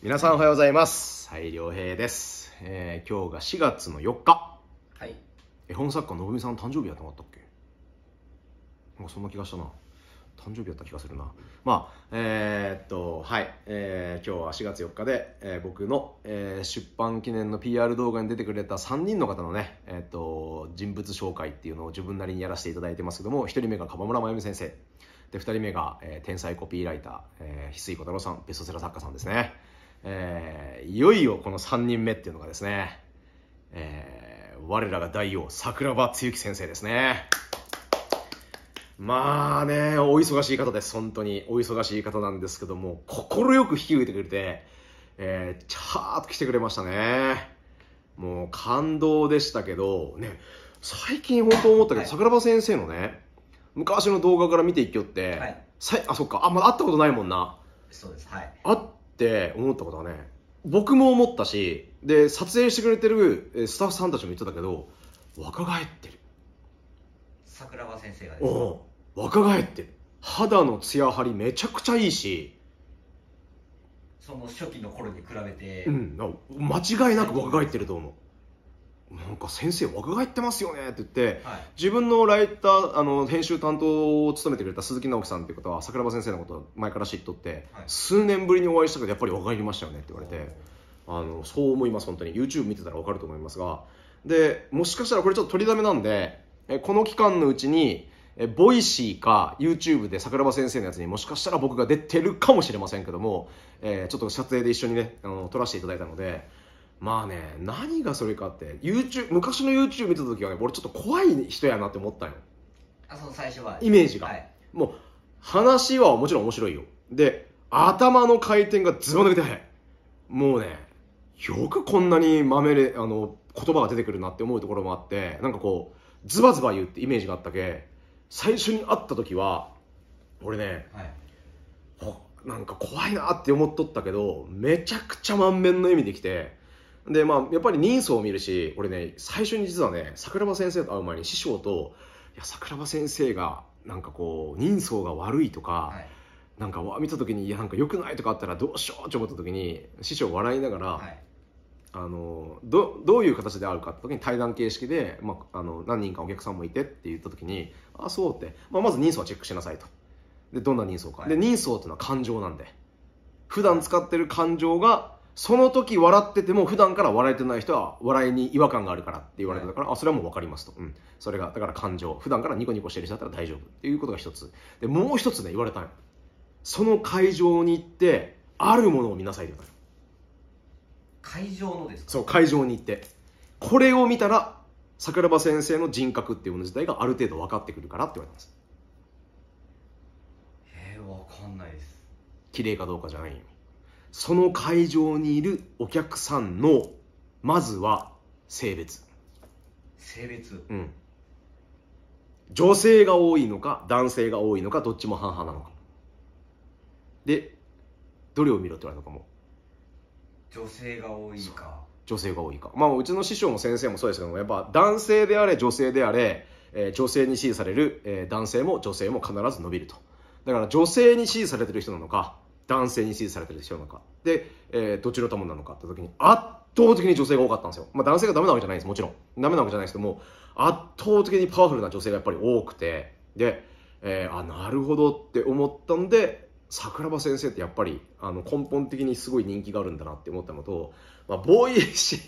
皆さんおはようございます。はい、良平です、えー。今日が4月の4日。はい。絵本作家のぶみさん誕生日やってったっけなんかそんな気がしたな。誕生日だった気がするな。まあ、えー、っと、はい、えー、今日は4月4日で、えー、僕の、えー、出版記念の PR 動画に出てくれた3人の方のね、えー、っと、人物紹介っていうのを自分なりにやらせていただいてますけども、1人目が鎌村真由美先生。で、2人目が、えー、天才コピーライター、えー、翡翠小太郎さん、ベストセラー作家さんですね。えー、いよいよこの3人目っていうのがですね、えー、我らが大王、桜庭つゆき先生ですね。まあね、お忙しい方です、本当に。お忙しい方なんですけども、快く引き受けてくれて、えー、ちゃーっと来てくれましたね。もう感動でしたけど、ね、最近本当思ったけど、はい、桜庭先生のね、昔の動画から見ていきよって、はい、さいあ、そっか、あ、まだ会ったことないもんな。そうです、はい。会って思ったことはね、僕も思ったし、で、撮影してくれてるスタッフさんたちも言ってたけど、若返ってる。桜庭先生がですね。若返ってる肌のツヤ張りめちゃくちゃいいしその初期の頃に比べてうん間違いなく若返ってると思うなんか先生若返ってますよねって言って、はい、自分のライターあの編集担当を務めてくれた鈴木直樹さんってこと方は桜庭先生のこと前から知っとって、はい、数年ぶりにお会いしたけどやっぱり若返りましたよねって言われてあのそう思います本当に YouTube 見てたら分かると思いますがでもしかしたらこれちょっと取りだめなんでえこの期間のうちにえボイシーか YouTube で桜庭先生のやつにもしかしたら僕が出てるかもしれませんけども、えー、ちょっと撮影で一緒にねあの撮らせていただいたのでまあね何がそれかって YouTube 昔の YouTube 見た時はね俺ちょっと怖い人やなって思ったよあその最初はイメージが、はい、もう話はもちろん面白いよで頭の回転がずば抜けて早いもうねよくこんなにまめれあの言葉が出てくるなって思うところもあってなんかこうズバズバ言うってイメージがあったけ最初に会った時は俺ね、はい、なんか怖いなって思っとったけどめちゃくちゃ満面の笑みで来てでまあやっぱり人相を見るし俺ね最初に実はね桜庭先生と会う前に師匠といや桜庭先生がなんかこう人相が悪いとか、はい、なんか見た時にいやなんか良くないとかあったらどうしようって思った時に師匠笑いながら、はいあのどどういう形であるかって時に対談形式で、まあ、あの何人かお客さんもいてって言った時に「あそう」って、まあ、まず人相はチェックしなさいとでどんな人相か、で人相っていうのは感情なんで普段使ってる感情がその時笑ってても普段から笑えてない人は笑いに違和感があるからって言われてたから、はい、あそれはもう分かりますと、うん、それがだから感情普段からニコニコしてる人だったら大丈夫っていうことが一つでもう一つね言われたんよその会場に行ってあるものを見なさいって言われた会場のですかそう会場に行ってこれを見たら桜庭先生の人格っていうもの自体がある程度分かってくるからって言われますえー、分かんないです綺麗かどうかじゃないよその会場にいるお客さんのまずは性別性別うん女性が多いのか男性が多いのかどっちも半々なのかでどれを見ろって言われるのかも女性が多いか女性が多いかまあうちの師匠も先生もそうですけどもやっぱ男性であれ女性であれ、えー、女性に支持される、えー、男性も女性も必ず伸びるとだから女性に支持されてる人なのか男性に支持されてる人なのかで、えー、どちらともなのかって時に圧倒的に女性が多かったんですよ、まあ、男性がダメなわけじゃないですもちろんダメなわけじゃないですけども圧倒的にパワフルな女性がやっぱり多くてで、えー、あなるほどって思ったんで桜庭先生ってやっぱりあの根本的にすごい人気があるんだなって思ったのと、まあ、ボーイシ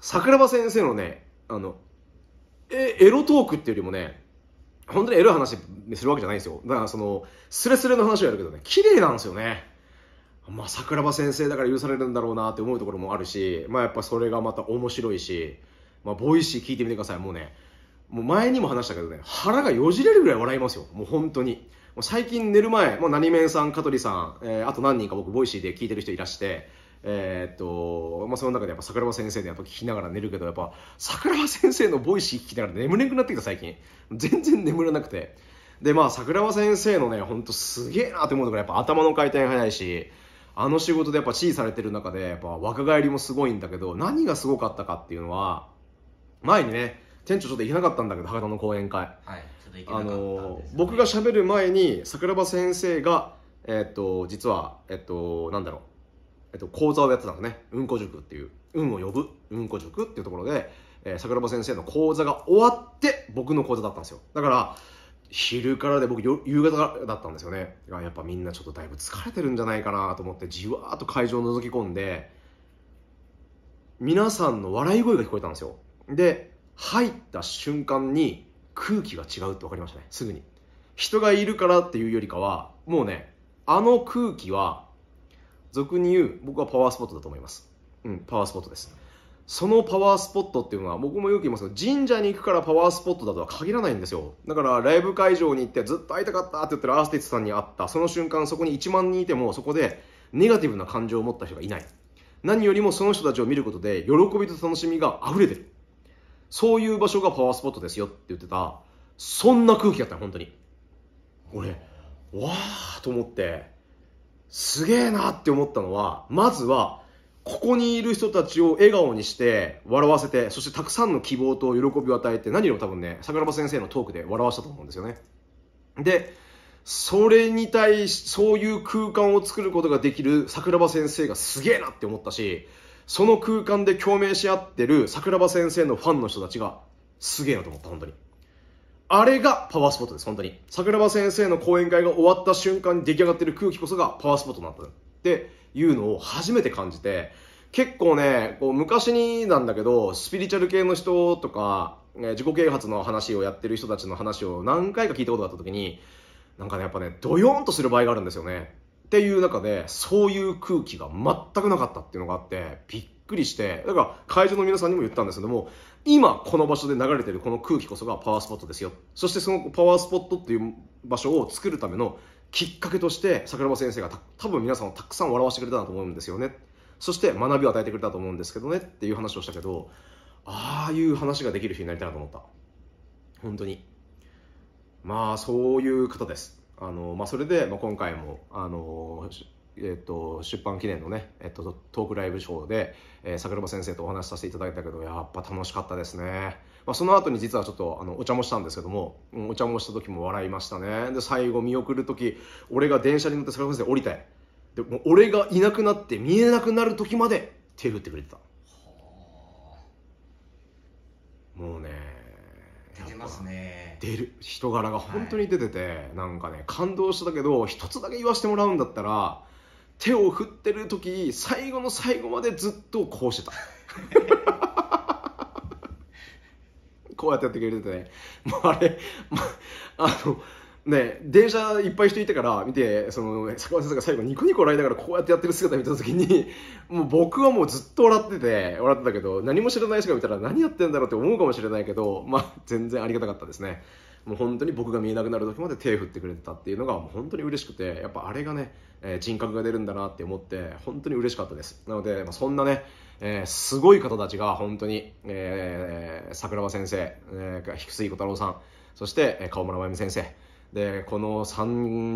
桜庭先生のねあのえエロトークっていうよりもね本当にエロい話するわけじゃないんですよだからそのスレスレの話をやるけどね綺麗なんですよねまあ桜庭先生だから許されるんだろうなって思うところもあるしまあやっぱそれがまた面白いしまあボイシー聞いてみてくださいもうねもう前にも話したけどね腹がよじれるぐらい笑いますよもう本当に最近寝る前、もう何面さん、香取さん、えー、あと何人か僕、ボイシーで聞いてる人いらして、えー、っと、まあ、その中でやっぱ桜庭先生でやっぱ聞きながら寝るけど、やっぱ桜庭先生のボイシー聞きながら眠れなくなってきた最近。全然眠れなくて。で、まあ、桜庭先生のね、ほんとすげえなって思うのがやっぱ頭の回転早いし、あの仕事でやっぱ地位されてる中で、やっぱ若返りもすごいんだけど、何がすごかったかっていうのは、前にね、店長ちょっと行けなかったんだけど、博多の講演会。はいといけなかったんです、ね、僕が喋る前に桜庭先生がえっ、と実はえっ、となんだろうえっ、と講座をやってたのねうんこ塾っていう運を呼ぶうんこ塾っていうところで、えー、桜庭先生の講座が終わって僕の講座だったんですよだから昼からで僕夕方だったんですよねやっぱみんなちょっとだいぶ疲れてるんじゃないかなと思ってじわーっと会場を覗き込んで皆さんの笑い声が聞こえたんですよで入った瞬間に空気が違うって分かりましたねすぐに人がいるからっていうよりかはもうねあの空気は俗に言う僕はパワースポットだと思いますうんパワースポットですそのパワースポットっていうのは僕もよく言いますけど神社に行くからパワースポットだとは限らないんですよだからライブ会場に行ってずっと会いたかったって言ったらアースティツさんに会ったその瞬間そこに1万人いてもそこでネガティブな感情を持った人がいない何よりもその人たちを見ることで喜びと楽しみが溢れてるそういう場所がパワースポットですよって言ってた、そんな空気だったの、本当に。俺、わーと思って、すげえなって思ったのは、まずは、ここにいる人たちを笑顔にして笑わせてそしてたくさんの希望と喜びを与えて何よりも多分ね桜庭先生のトークで笑わしたと思うんですよねでそれに対しそういう空間を作ることができる桜庭先生がすげえなって思ったしその空間で共鳴し合ってる桜庭先生のファンの人たちがすげえなと思った、本当に。あれがパワースポットです、本当に。桜庭先生の講演会が終わった瞬間に出来上がってる空気こそがパワースポットになったっていうのを初めて感じて、結構ね、こう昔になんだけど、スピリチュアル系の人とか、自己啓発の話をやってる人たちの話を何回か聞いたことがあった時に、なんかね、やっぱね、ドヨーンとする場合があるんですよね。っていう中で、そういう空気が全くなかったっていうのがあって、びっくりして、だから会場の皆さんにも言ったんですけども、今この場所で流れてるこの空気こそがパワースポットですよ。そしてそのパワースポットっていう場所を作るためのきっかけとして、桜庭先生が多分皆さんをたくさん笑わせてくれたなと思うんですよね。そして学びを与えてくれたと思うんですけどねっていう話をしたけど、ああいう話ができる日になりたいなと思った。本当に。まあ、そういう方です。あのまあ、それで、まあ、今回もあの、えーと、出版記念のね、えーと、トークライブショーで、えー、桜庭先生とお話しさせていただいたけどやっぱ楽しかったですね、まあ、その後に実はちょっとあのお茶もしたんですけども、お茶もした時も笑いましたねで最後見送る時俺が電車に乗って桜庭先生降りたいでも俺がいなくなって見えなくなる時まで手振ってくれてたもうね出てますね出る人柄が本当に出てて、はい、なんかね感動したけど一つだけ言わせてもらうんだったら手を振ってる時最後の最後までずっとこうしてた こうやってやってくれててねもうあれ、まあのね、電車いっぱい人いたから見てその坂本先生が最後ニコニコ笑いながらこうやってやってる姿見た時に もう僕はもうずっと笑ってて笑ってたけど何も知らない人が見たら何やってんだろうって思うかもしれないけど、まあ、全然ありがたかったですねもう本当に僕が見えなくなる時まで手振ってくれてたっていうのがもう本当に嬉しくてやっぱあれがね、え人格が出るんだなって思って本当に嬉しかったですなので、まあ、そんなねえー、すごい方たちが本当に、えー、桜庭先生、えー、低杉小太郎さんそして、えー、川村真由美先生でこの3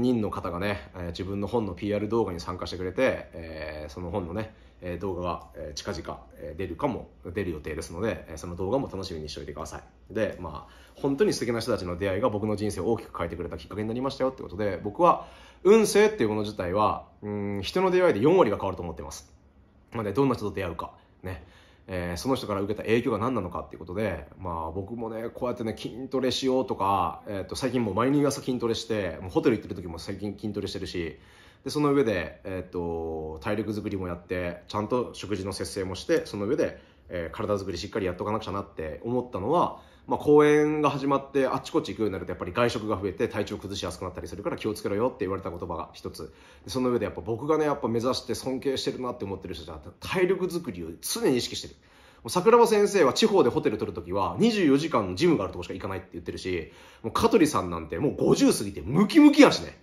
人の方がね、え自分の本の PR 動画に参加してくれて、えその本のね、え動画が近々出るかも出る予定ですので、えその動画も楽しみにしておいてくださいでまあ本当に素敵な人たちの出会いが僕の人生を大きく変えてくれたきっかけになりましたよってことで僕は運勢っていうもの自体はうん人の出会いで4割が変わると思ってますまあね、どんな人と出会うかねえー、その人から受けた影響が何なのかっていうことで、まあ、僕もねこうやってね筋トレしようとか、えー、と最近もう毎日朝筋トレしてもうホテル行ってる時も最近筋トレしてるしでその上で、えーと、体力作りもやってちゃんと食事の節制もしてその上で、えー、体作りしっかりやっとかなくちゃなって思ったのはまあ、公演が始まってあっちこっち行くようになるとやっぱり外食が増えて体調崩しやすくなったりするから気をつけろよって言われた言葉が一つその上でやっぱ僕がねやっぱ目指して尊敬してるなって思ってる人たちは体力づくりを常に意識してる桜庭先生は地方でホテル取るときは24時間のジムがあるとこしか行かないって言ってるしもう香取さんなんてもう50過ぎてムキムキやしね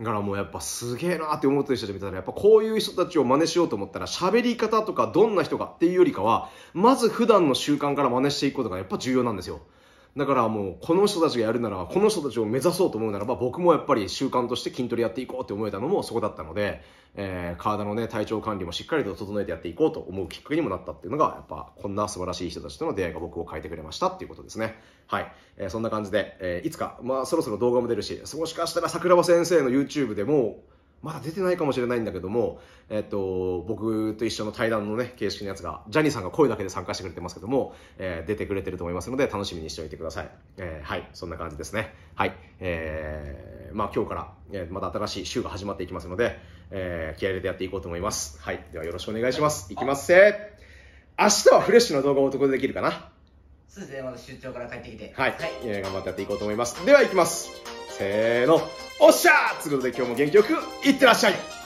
だからもうやっぱすげえなって思ってる人たち見たらやっぱこういう人たちを真似しようと思ったら喋り方とかどんな人かっていうよりかはまず普段の習慣から真似していくことがやっぱ重要なんですよ。だからもうこの人たちがやるならこの人たちを目指そうと思うならば僕もやっぱり習慣として筋トレやっていこうって思えたのもそこだったので、えー、体のね体調管理もしっかりと整えてやっていこうと思うきっかけにもなったっていうのがやっぱこんな素晴らしい人たちとの出会いが僕を変えてくれましたっていうことですねはい、えー、そんな感じで、えー、いつかまあそろそろ動画も出るしもしかしたら桜庭先生の YouTube でもまだ出てないかもしれないんだけども、えっと、僕と一緒の対談のね、形式のやつが、ジャニーさんが声だけで参加してくれてますけども、えー、出てくれてると思いますので、楽しみにしておいてください。えー、はい、そんな感じですね。はい、えー、まあ今日から、えー、また新しい週が始まっていきますので、えー、気合入れてやっていこうと思います。はい、ではよろしくお願いします。いきますせ明日はフレッシュな動画を男でできるかなそうですね、まだ出張から帰ってきて。はい、はい、え頑張ってやっていこうと思います。では、いきます。せーの、おっしゃーということで今日も元気よくいってらっしゃい